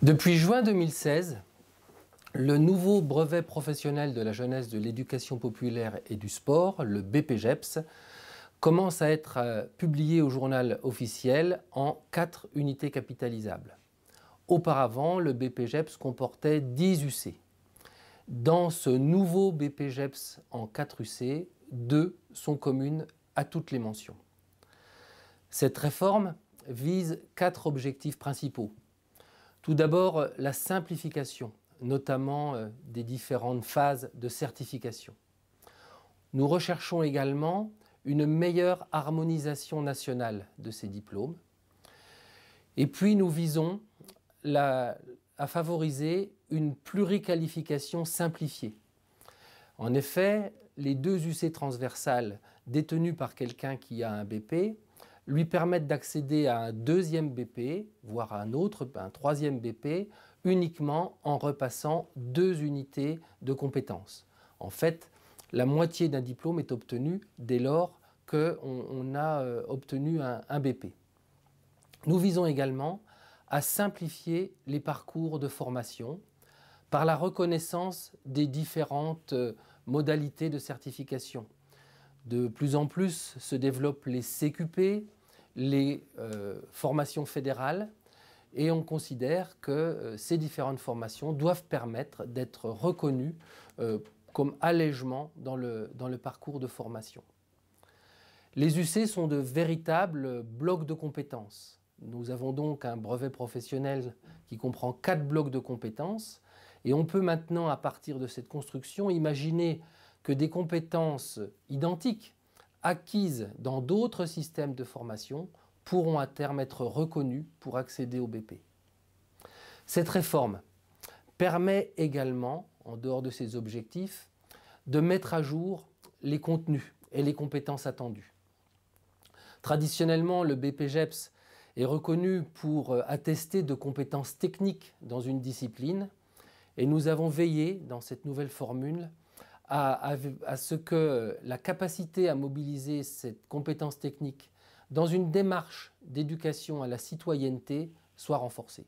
Depuis juin 2016, le nouveau brevet professionnel de la jeunesse de l'éducation populaire et du sport, le BPGEPS, commence à être euh, publié au journal officiel en quatre unités capitalisables. Auparavant, le BPGEPS comportait 10 UC. Dans ce nouveau BPGEPS en 4 UC, deux sont communes à toutes les mentions. Cette réforme vise quatre objectifs principaux tout d'abord, euh, la simplification, notamment euh, des différentes phases de certification. Nous recherchons également une meilleure harmonisation nationale de ces diplômes. Et puis nous visons à favoriser une pluriqualification simplifiée. En effet, les deux UC transversales détenues par quelqu'un qui a un BP lui permettent d'accéder à un deuxième BP, voire à un autre, un troisième BP, uniquement en repassant deux unités de compétences. En fait, la moitié d'un diplôme est obtenue dès lors qu'on a euh, obtenu un BP. Nous visons également à simplifier les parcours de formation par la reconnaissance des différentes euh, modalités de certification. De plus en plus se développent les CQP, les euh, formations fédérales et on considère que euh, ces différentes formations doivent permettre d'être reconnues euh, comme allègement dans le, dans le parcours de formation. Les UC sont de véritables blocs de compétences. Nous avons donc un brevet professionnel qui comprend quatre blocs de compétences et on peut maintenant, à partir de cette construction, imaginer que des compétences identiques acquises dans d'autres systèmes de formation pourront à terme être reconnues pour accéder au BP. Cette réforme permet également, en dehors de ses objectifs, de mettre à jour les contenus et les compétences attendues. Traditionnellement, le BPGEPS est reconnu pour euh, attester de compétences techniques dans une discipline et nous avons veillé, dans cette nouvelle formule, à, ce que euh, la capacité à mobiliser cette compétence technique dans une démarche d'éducation à la citoyenneté soit renforcée.